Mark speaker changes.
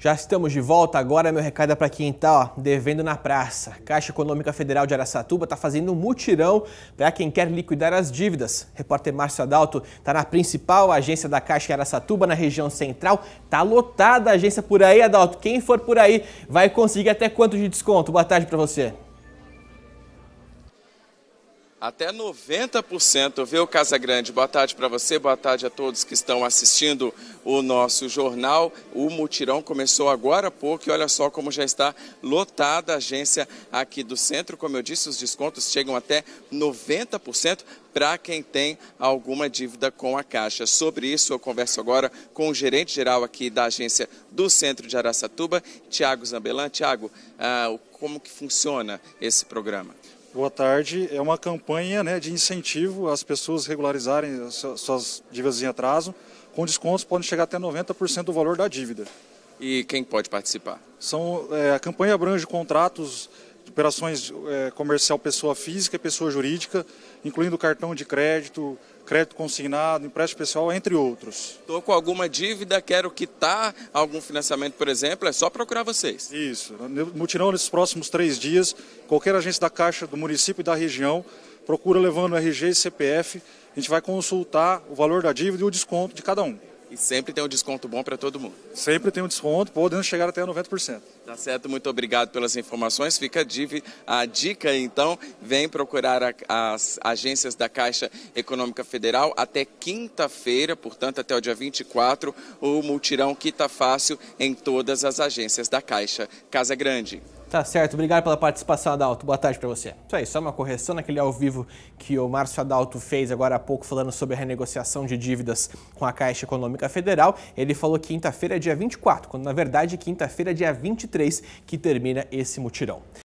Speaker 1: Já estamos de volta, agora meu recado é para quem está devendo na praça. Caixa Econômica Federal de Araçatuba está fazendo um mutirão para quem quer liquidar as dívidas. Repórter Márcio Adalto está na principal agência da Caixa em Araçatuba, na região central. Tá lotada a agência por aí, Adalto. Quem for por aí vai conseguir até quanto de desconto? Boa tarde para você.
Speaker 2: Até 90%, viu, Casa Grande? Boa tarde para você, boa tarde a todos que estão assistindo o nosso jornal. O mutirão começou agora há pouco e olha só como já está lotada a agência aqui do centro. Como eu disse, os descontos chegam até 90% para quem tem alguma dívida com a Caixa. Sobre isso, eu converso agora com o gerente geral aqui da agência do centro de Araçatuba, Tiago Zambelan. Tiago, ah, como que funciona esse programa?
Speaker 3: Boa tarde. É uma campanha né, de incentivo às pessoas regularizarem suas dívidas em atraso. Com descontos, podem chegar até 90% do valor da dívida.
Speaker 2: E quem pode participar?
Speaker 3: São, é, a campanha abrange contratos operações é, comercial pessoa física e pessoa jurídica, incluindo cartão de crédito, crédito consignado, empréstimo pessoal, entre outros.
Speaker 2: Estou com alguma dívida, quero quitar algum financiamento, por
Speaker 3: exemplo, é só procurar vocês. Isso. Mutirão nesses próximos três dias, qualquer agência da Caixa do município e da região procura levando RG e CPF. A gente vai consultar o valor da dívida e o desconto de cada um.
Speaker 2: E sempre tem um desconto bom para todo mundo.
Speaker 3: Sempre tem um desconto, podendo chegar até 90%.
Speaker 2: Tá certo, muito obrigado pelas informações. Fica a dica, então, vem procurar as agências da Caixa Econômica Federal até quinta-feira, portanto, até o dia 24, o multirão Quita tá Fácil em todas as agências da Caixa Casa Grande.
Speaker 1: Tá certo, obrigado pela participação, Adalto. Boa tarde para você. Isso aí, só uma correção naquele ao vivo que o Márcio Adalto fez agora há pouco falando sobre a renegociação de dívidas com a Caixa Econômica Federal. Ele falou quinta-feira é dia 24, quando na verdade quinta-feira é dia 23 que termina esse mutirão.